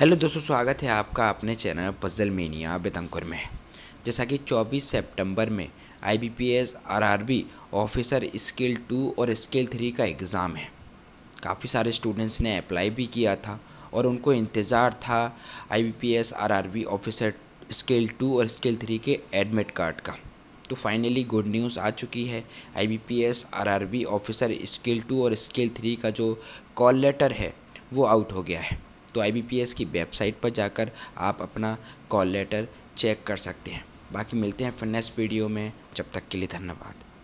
hello दोस्तों स्वागत है आपका अपने चैनल पजल मीनिया बेतंकुर में जैसा कि 24 सितंबर में IBPS RRB officer scale two और स्केल थ्री का एग्ज़ाम है काफ़ी सारे स्टूडेंट्स ने अप्लाई भी किया था और उनको इंतज़ार था IBPS RRB officer scale two और स्केल थ्री के एडमिट कार्ड का तो फाइनली गुड न्यूज़ आ चुकी है IBPS B officer scale two और स्केल थ्री का जो कॉल लेटर है वो आउट हो गया है तो आईबीपीएस की वेबसाइट पर जाकर आप अपना कॉल लेटर चेक कर सकते हैं बाकी मिलते हैं फिर नेक्स्ट वीडियो में जब तक के लिए धन्यवाद